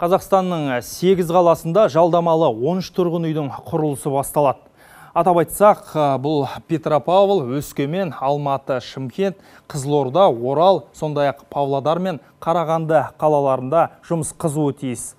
Қазақстанның 8 қаласында жалдамалы 13 тұрғын үйдің құрылысы басталады. Атап айтсақ, бұл Петропавл, Өскемен, Алматы, Шымкент, Қызылорда, Орал, сондай ақ Павлодар мен Қарағанды қалаларында жұмыс қызуы тиіс.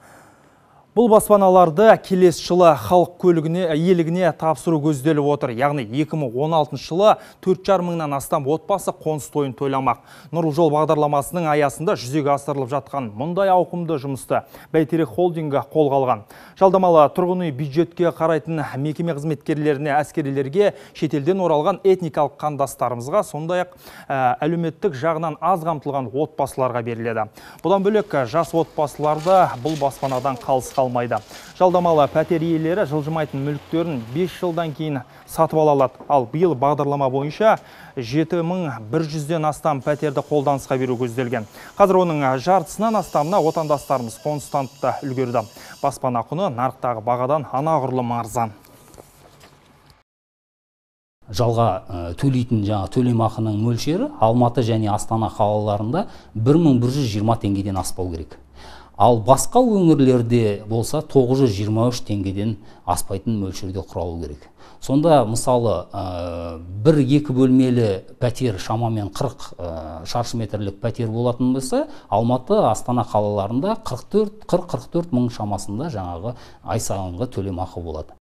Бұл баспаналарды келесі жылы халық көлігіне елігіне тапсыру көзделіп отыр. Яғни 2016 жылы 4,5 мыңнан астам отбасы қоныс тойын тойламақ. Нұрлы жол бағдарламасының аясында жүзеге асырылып жатқан мұндай ауқымды жұмысты Бәйтерек холдингі қолға алған. Жалдамалы тұрғын үй бюджетке қарайтын мекеме қызметкерлеріне, әскерилерге шетелден оралған этникалық қандастарымызға сондай-ақ ә, әлеуметтік жағынан аз қамтылған отбасыларға беріледі. Бұдан бөлек жас да бұл баспанадан қалыс қалмайды жалдамалы пәтер иелері жылжымайтын мүліктерін 5 жылдан кейін сатып ала алады ал биыл бағдарлама бойынша 7100-ден астам пәтерді қолданысқа беру көзделген қазір оның жартысынан астамына отандастарымыз қоныстанып үлгерді баспана құны нарықтағы бағадан анағұрлым арзан жалға э, төлейтін жаңа төлемақының мөлшері алматы және астана қалаларында 1120 теңгеден аспау керек ал басқа өңірлерде болса 923 теңгеден аспайтын мөлшерде құралу керек сонда мысалы ә, бір екі бөлмелі пәтер шамамен 40 ә, шаршы метрлік пәтер болатын болса алматы астана қалаларында 44 40-44 мың шамасында жаңағы ай сайынғы төлемақы болады